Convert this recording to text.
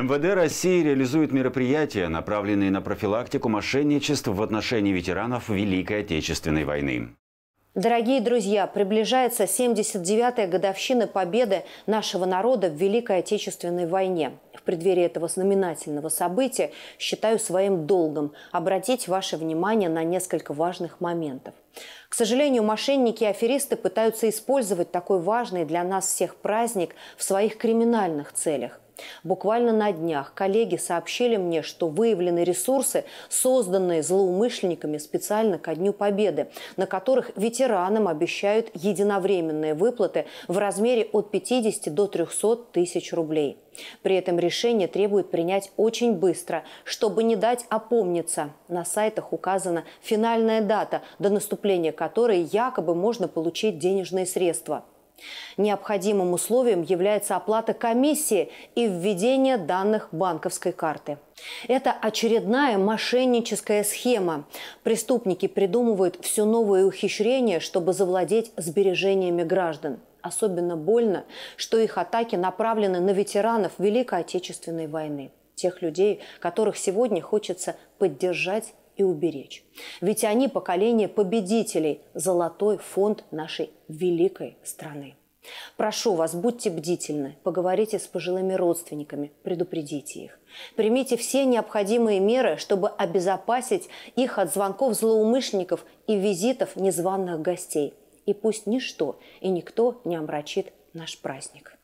МВД России реализует мероприятия, направленные на профилактику мошенничеств в отношении ветеранов Великой Отечественной войны. Дорогие друзья, приближается 79-я годовщина победы нашего народа в Великой Отечественной войне. В преддверии этого знаменательного события считаю своим долгом обратить ваше внимание на несколько важных моментов. К сожалению, мошенники и аферисты пытаются использовать такой важный для нас всех праздник в своих криминальных целях. Буквально на днях коллеги сообщили мне, что выявлены ресурсы, созданные злоумышленниками специально ко Дню Победы, на которых ветеранам обещают единовременные выплаты в размере от 50 до 300 тысяч рублей. При этом решение требует принять очень быстро, чтобы не дать опомниться. На сайтах указана финальная дата, до наступления которой якобы можно получить денежные средства – Необходимым условием является оплата комиссии и введение данных банковской карты. Это очередная мошенническая схема. Преступники придумывают все новые ухищрения, чтобы завладеть сбережениями граждан. Особенно больно, что их атаки направлены на ветеранов Великой Отечественной войны, тех людей, которых сегодня хочется поддержать и уберечь. Ведь они поколение победителей, золотой фонд нашей великой страны. Прошу вас, будьте бдительны, поговорите с пожилыми родственниками, предупредите их. Примите все необходимые меры, чтобы обезопасить их от звонков злоумышленников и визитов незваных гостей. И пусть ничто и никто не омрачит наш праздник.